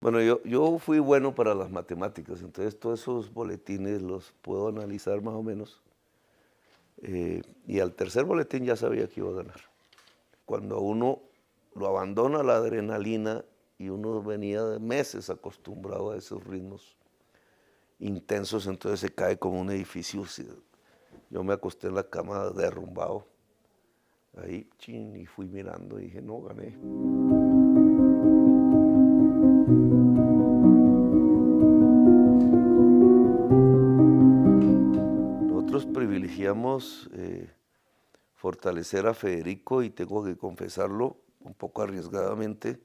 Bueno, yo, yo fui bueno para las matemáticas, entonces todos esos boletines los puedo analizar más o menos. Eh, y al tercer boletín ya sabía que iba a ganar. Cuando uno lo abandona la adrenalina y uno venía de meses acostumbrado a esos ritmos intensos, entonces se cae como un edificio. Yo me acosté en la cama derrumbado, ahí, chin, y fui mirando y dije, no, gané. Queríamos eh, fortalecer a Federico y tengo que confesarlo un poco arriesgadamente,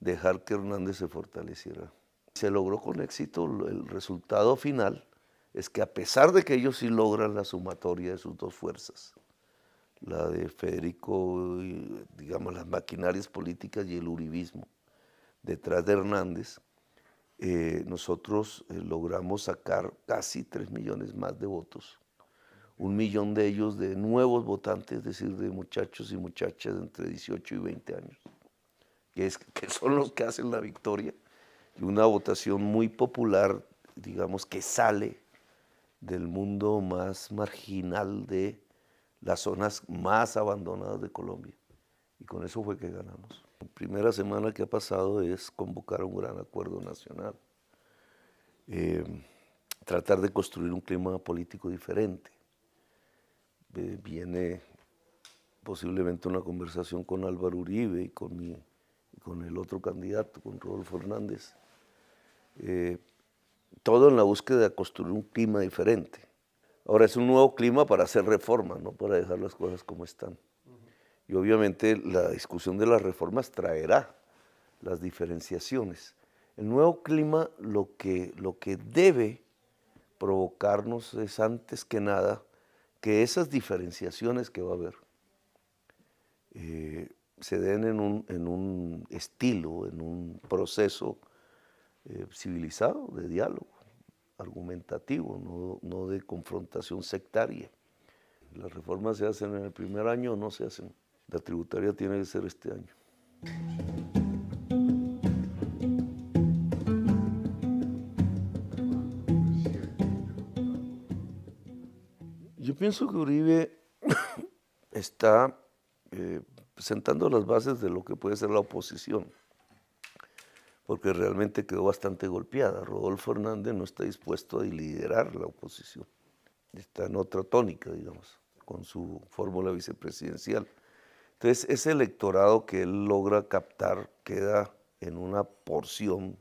dejar que Hernández se fortaleciera. Se logró con éxito, el resultado final es que a pesar de que ellos sí logran la sumatoria de sus dos fuerzas, la de Federico, digamos, las maquinarias políticas y el uribismo, detrás de Hernández, eh, nosotros eh, logramos sacar casi 3 millones más de votos un millón de ellos de nuevos votantes, es decir, de muchachos y muchachas entre 18 y 20 años, que, es, que son los que hacen la victoria, y una votación muy popular, digamos, que sale del mundo más marginal de las zonas más abandonadas de Colombia. Y con eso fue que ganamos. La primera semana que ha pasado es convocar un gran acuerdo nacional, eh, tratar de construir un clima político diferente eh, viene posiblemente una conversación con Álvaro Uribe y con, con el otro candidato, con Rodolfo Hernández. Eh, todo en la búsqueda de construir un clima diferente. Ahora es un nuevo clima para hacer reformas, no para dejar las cosas como están. Y obviamente la discusión de las reformas traerá las diferenciaciones. El nuevo clima lo que, lo que debe provocarnos es antes que nada que esas diferenciaciones que va a haber eh, se den en un, en un, estilo, en un proceso eh, civilizado de diálogo, argumentativo, no, no de confrontación sectaria. Las reformas se hacen en el primer año o no se hacen. La tributaria tiene que ser este año. Yo pienso que Uribe está eh, sentando las bases de lo que puede ser la oposición, porque realmente quedó bastante golpeada. Rodolfo Hernández no está dispuesto a liderar la oposición, está en otra tónica, digamos, con su fórmula vicepresidencial. Entonces, ese electorado que él logra captar queda en una porción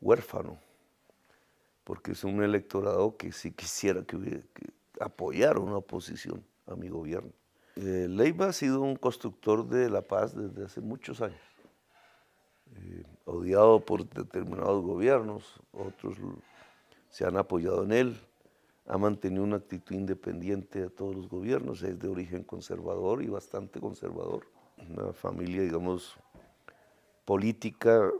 huérfano, porque es un electorado que si quisiera que, que apoyar una oposición a mi gobierno. Eh, Leiva ha sido un constructor de la paz desde hace muchos años, eh, odiado por determinados gobiernos, otros se han apoyado en él, ha mantenido una actitud independiente a todos los gobiernos, es de origen conservador y bastante conservador, una familia, digamos, política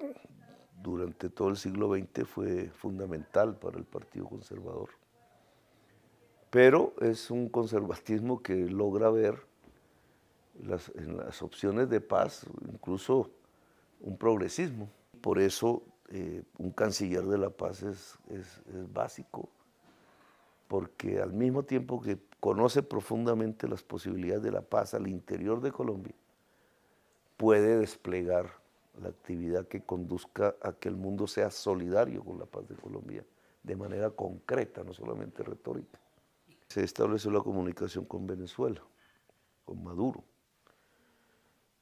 durante todo el siglo XX fue fundamental para el Partido Conservador pero es un conservatismo que logra ver las, en las opciones de paz, incluso un progresismo. Por eso eh, un canciller de la paz es básico, porque al mismo tiempo que conoce profundamente las posibilidades de la paz al interior de Colombia, puede desplegar la actividad que conduzca a que el mundo sea solidario con la paz de Colombia de manera concreta, no solamente retórica se estableció la comunicación con Venezuela, con Maduro,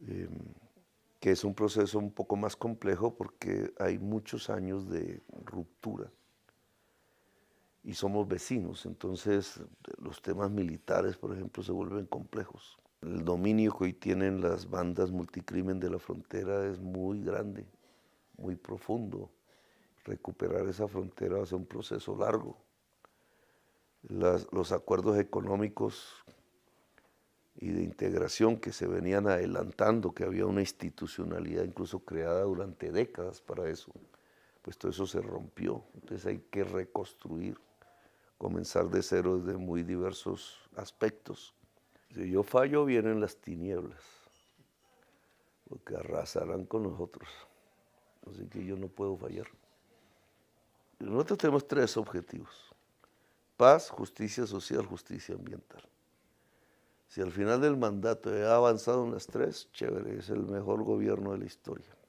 em, que es un proceso un poco más complejo porque hay muchos años de ruptura y somos vecinos, entonces eh, los temas militares, por ejemplo, se vuelven complejos. El dominio que hoy tienen las bandas multicrimen de la frontera es muy grande, muy profundo. Recuperar esa frontera va a ser un proceso largo los acuerdos económicos y de integración que se venían adelantando, que había una institucionalidad incluso creada durante décadas para eso, pues todo eso se rompió. Entonces hay que reconstruir, comenzar de cero desde muy diversos aspectos. Si yo fallo, vienen las tinieblas, porque arrasarán con nosotros. Así que yo no puedo fallar. Nosotros tenemos tres objetivos Paz, justicia social, justicia ambiental. Si al final del mandato ha avanzado unas tres, chévere, es el mejor gobierno de la historia.